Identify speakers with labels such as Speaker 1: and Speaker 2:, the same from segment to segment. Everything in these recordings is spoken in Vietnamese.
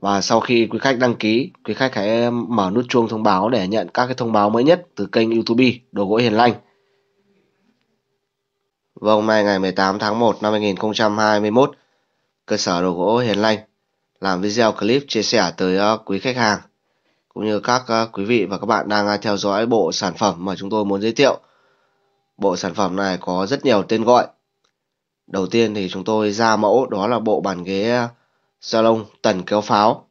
Speaker 1: và sau khi quý khách đăng ký, quý khách hãy mở nút chuông thông báo để nhận các cái thông báo mới nhất từ kênh YouTube Đồ gỗ Hiền Lành. Và vâng, hôm nay ngày 18 tháng 1 năm 2021, cơ sở Đồ gỗ Hiền Lành làm video clip chia sẻ tới ờ, quý khách hàng cũng như các ờ, quý vị và các bạn đang ờ, theo dõi bộ sản phẩm mà chúng tôi muốn giới thiệu. Bộ sản phẩm này có rất nhiều tên gọi. Đầu tiên thì chúng tôi ra mẫu đó là bộ bàn ghế Salon tần kéo pháo.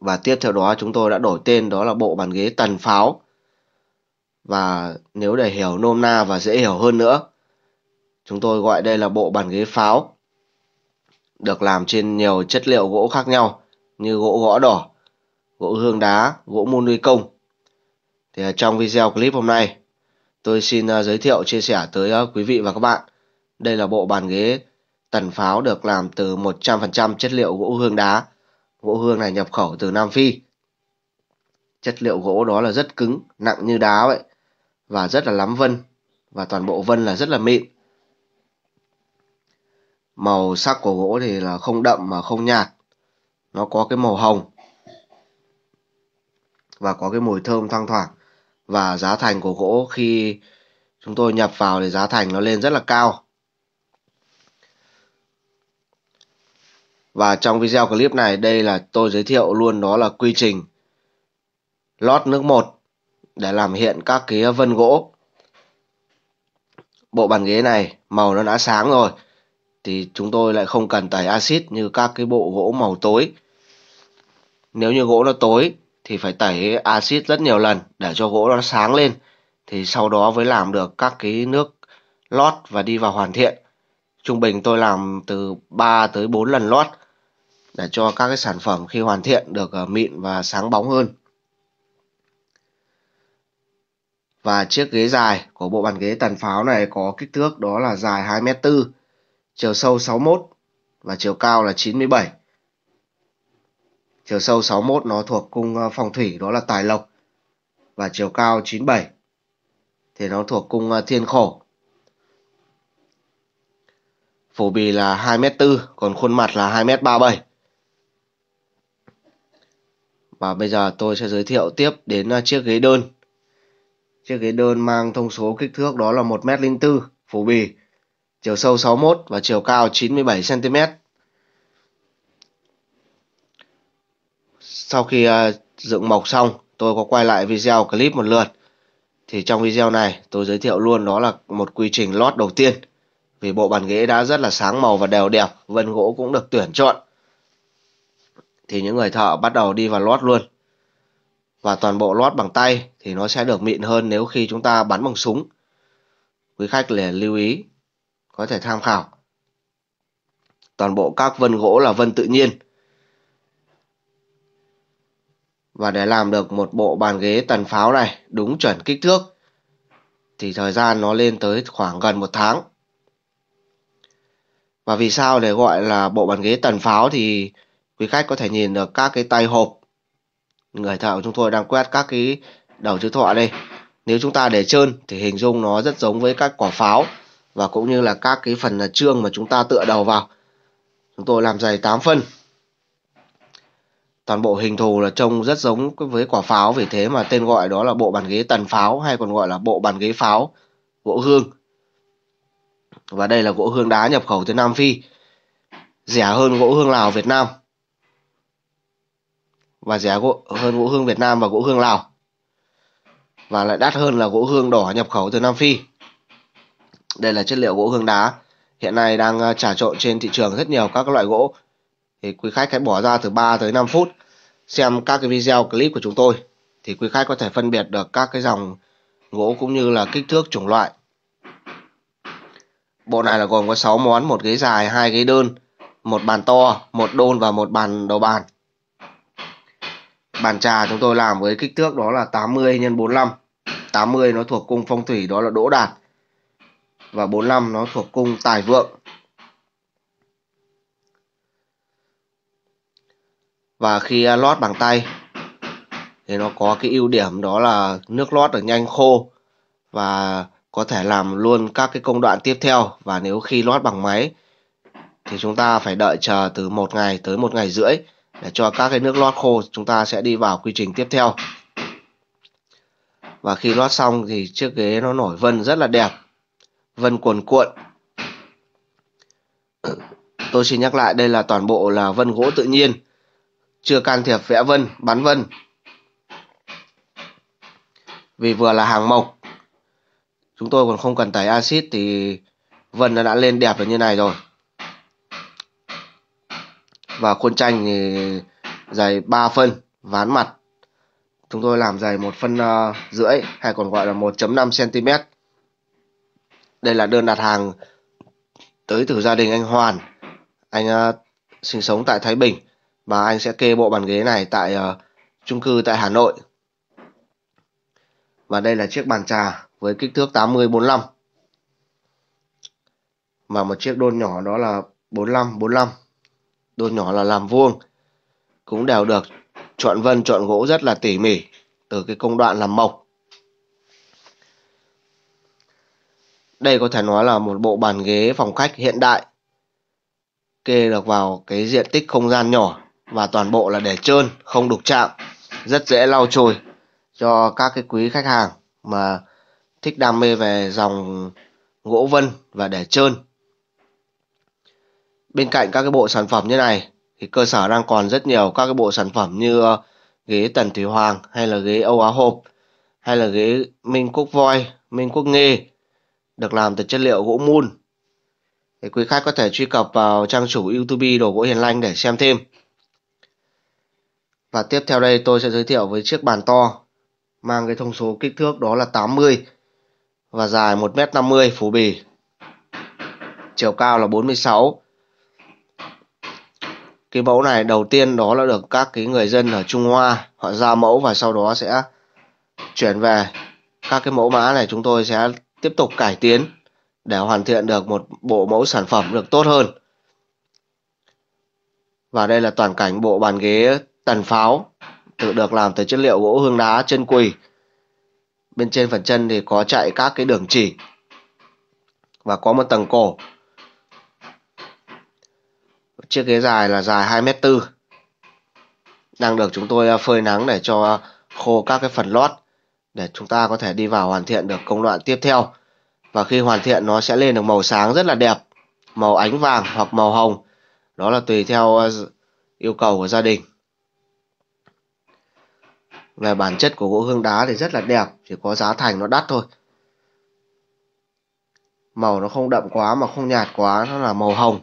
Speaker 1: Và tiếp theo đó chúng tôi đã đổi tên đó là bộ bàn ghế tần pháo. Và nếu để hiểu nôm na và dễ hiểu hơn nữa, chúng tôi gọi đây là bộ bàn ghế pháo. Được làm trên nhiều chất liệu gỗ khác nhau như gỗ gõ đỏ, gỗ hương đá, gỗ môn nuôi công. Thì trong video clip hôm nay, tôi xin à, giới thiệu chia sẻ tới à, quý vị và các bạn. Đây là bộ bàn ghế Tần pháo được làm từ 100% chất liệu gỗ hương đá. Gỗ hương này nhập khẩu từ Nam Phi. Chất liệu gỗ đó là rất cứng, nặng như đá vậy. Và rất là lắm vân. Và toàn bộ vân là rất là mịn. Màu sắc của gỗ thì là không đậm mà không nhạt. Nó có cái màu hồng. Và có cái mùi thơm thoang thoảng. Và giá thành của gỗ khi chúng tôi nhập vào thì giá thành nó lên rất là cao Và trong video clip này đây là tôi giới thiệu luôn đó là quy trình lót nước một để làm hiện các cái vân gỗ. Bộ bàn ghế này màu nó đã sáng rồi thì chúng tôi lại không cần tẩy axit như các cái bộ gỗ màu tối. Nếu như gỗ nó tối thì phải tẩy axit rất nhiều lần để cho gỗ nó sáng lên thì sau đó mới làm được các cái nước lót và đi vào hoàn thiện. Trung bình tôi làm từ 3 tới 4 lần lót để cho các cái sản phẩm khi hoàn thiện được ờ, mịn và sáng bóng hơn. Và chiếc ghế dài của bộ bàn ghế tàn pháo này có kích thước đó là dài 2m4, chiều sâu 61 và chiều cao là 97. Chiều sâu 61 nó thuộc cung ờ, phong thủy đó là tài lộc và chiều cao 97 thì nó thuộc cung ờ, thiên khổ. Phổ bì là 2m4 còn khuôn mặt là 2m37. Và bây giờ tôi sẽ giới thiệu tiếp đến à, chiếc ghế đơn. Chiếc ghế đơn mang thông số kích thước đó là 1m04, phủ bì, chiều sâu 61 và chiều cao 97cm. Sau khi à, dựng mộc xong, tôi có quay lại video clip một lượt. Thì trong video này tôi giới thiệu luôn đó là một quy trình lót đầu tiên. Vì bộ bàn ghế đã rất là sáng màu và đều đẹp, vân gỗ cũng được tuyển chọn thì những người thợ bắt đầu đi vào lót luôn và toàn bộ lót bằng tay thì nó sẽ được mịn hơn nếu khi chúng ta bắn bằng súng quý khách để lưu ý có thể tham khảo toàn bộ các vân gỗ là vân tự nhiên và để làm được một bộ bàn ghế tần pháo này đúng chuẩn kích thước thì thời gian nó lên tới khoảng gần một tháng và vì sao để gọi là bộ bàn ghế tần pháo thì quý khách có thể nhìn được các cái tay hộp người thợ của chúng tôi đang quét các cái đầu chữ thọ đây nếu chúng ta để trơn thì hình dung nó rất giống với các quả pháo và cũng như là các cái phần là trương mà chúng ta tựa đầu vào chúng tôi làm dày 8 phân toàn bộ hình thù là trông rất giống với quả pháo vì thế mà tên gọi đó là bộ bàn ghế tần pháo hay còn gọi là bộ bàn ghế pháo gỗ hương và đây là gỗ hương đá nhập khẩu từ Nam Phi rẻ hơn gỗ hương Lào Việt Nam và rẻ gỗ, hơn gỗ hương Việt Nam và gỗ hương Lào và lại đắt hơn là gỗ hương đỏ nhập khẩu từ Nam Phi. Đây là chất liệu gỗ hương đá hiện nay đang à, trà trộn trên thị trường rất nhiều các loại gỗ. Thì quý khách hãy bỏ ra từ 3 tới 5 phút xem các cái video clip của chúng tôi thì quý khách có thể phân biệt được các cái dòng gỗ cũng như là kích thước chủng loại. Bộ này là gồm có 6 món, một ghế dài, hai ghế đơn, một bàn to, một đôn và một bàn đầu bàn bàn trà chúng tôi làm với kích thước đó là 80 x 45 80 nó thuộc cung phong thủy đó là đỗ đạt và 45 nó thuộc cung tài vượng và khi lót bằng tay thì nó có cái ưu điểm đó là nước lót được nhanh khô và có thể làm luôn các cái công đoạn tiếp theo và nếu khi lót bằng máy thì chúng ta phải đợi chờ từ một ngày tới một ngày rưỡi để cho các cái nước lót khô chúng ta sẽ đi vào quy trình tiếp theo và khi lót xong thì chiếc ghế nó nổi vân rất là đẹp vân cuồn cuộn tôi xin nhắc lại đây là toàn bộ là vân gỗ tự nhiên chưa can thiệp vẽ vân bắn vân vì vừa là hàng mộc chúng tôi còn không cần tẩy axit thì vân nó đã lên đẹp được như này rồi và khuôn tranh thì dày 3 phân ván mặt chúng tôi làm dày một phân ờ, rưỡi hay còn gọi là 1.5 cm đây là đơn đặt hàng tới từ gia đình anh Hoàn anh ờ, sinh sống tại Thái Bình và anh sẽ kê bộ bàn ghế này tại ờ, chung cư tại Hà Nội và đây là chiếc bàn trà với kích thước 80 45 và một chiếc đôn nhỏ đó là 45 45 đồ nhỏ là làm vuông cũng đều được chọn vân chọn gỗ rất là tỉ mỉ từ cái công đoạn làm mộc đây có thể nói là một bộ bàn ghế phòng khách hiện đại kê được vào cái diện tích không gian nhỏ và toàn bộ là để trơn không đục chạm rất dễ lau chùi cho các cái quý khách hàng mà thích đam mê về dòng gỗ vân và để trơn bên cạnh các cái bộ sản phẩm như này thì cơ sở đang còn rất nhiều các cái bộ sản phẩm như ờ, ghế Tần Thủy Hoàng hay là ghế Âu Á Hộp hay là ghế Minh Quốc Voi, Minh Quốc Nghê được làm từ chất liệu gỗ mun. Thì quý khách có thể truy cập vào trang chủ YouTube đồ gỗ Hiền Lanh để xem thêm. Và tiếp theo đây tôi sẽ giới thiệu với chiếc bàn to mang cái thông số kích thước đó là 80 và dài 1m50 phủ bì. Chiều cao là 46 cái mẫu này đầu tiên đó là được các cái người dân ở Trung Hoa họ ra mẫu và sau đó sẽ chuyển về các cái mẫu mã này chúng tôi sẽ tiếp tục cải tiến để hoàn thiện được một bộ mẫu sản phẩm được tốt hơn và đây là toàn cảnh bộ bàn ghế tần pháo tự được làm từ chất liệu gỗ hương đá chân quỳ bên trên phần chân thì có chạy các cái đường chỉ và có một tầng cổ chiếc ghế dài là dài 2 m tư đang được chúng tôi à, phơi nắng để cho khô các cái phần lót để chúng ta có thể đi vào hoàn thiện được công đoạn tiếp theo và khi hoàn thiện nó sẽ lên được màu sáng rất là đẹp màu ánh vàng hoặc màu hồng đó là tùy theo à, yêu cầu của gia đình về bản chất của gỗ hương đá thì rất là đẹp chỉ có giá thành nó đắt thôi màu nó không đậm quá mà không nhạt quá nó là màu hồng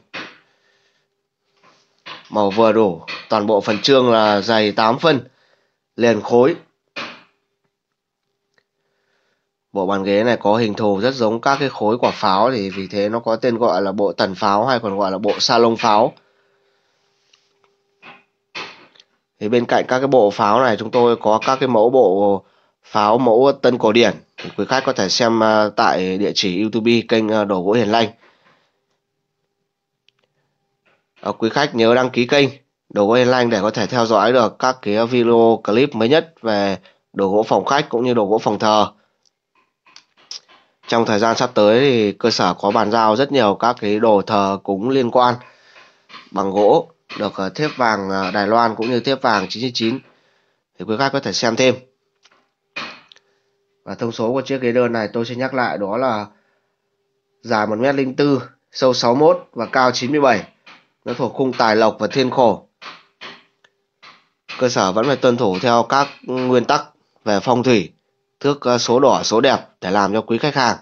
Speaker 1: màu vừa đủ, toàn bộ phần trương là dày 8 phân, liền khối. Bộ bàn ghế này có hình thù rất giống các cái khối quả pháo thì vì thế nó có tên gọi là bộ tần pháo hay còn gọi là bộ salon pháo. Thì bên cạnh các cái bộ pháo này chúng tôi có các cái mẫu bộ pháo mẫu tân cổ điển. quý khách có thể xem à, tại địa chỉ YouTube kênh à, Đồ gỗ Hiền Lành. Ờ, quý khách nhớ đăng ký kênh đồ gỗ hiền lành để có thể theo dõi được các cái video clip mới nhất về đồ gỗ phòng khách cũng như đồ gỗ phòng thờ trong thời gian sắp tới thì cơ sở có bàn giao rất nhiều các cái đồ thờ cúng liên quan bằng gỗ được ờ, thép vàng ờ, Đài Loan cũng như thép vàng 99 thì quý khách có thể xem thêm và thông số của chiếc ghế đơn này tôi sẽ nhắc lại đó là dài 1m04 sâu 61 và cao 97 nó thuộc khung tài lộc và thiên khổ cơ sở vẫn phải tuân thủ theo các nguyên tắc về phong thủy thước ờ, số đỏ số đẹp để làm cho quý khách hàng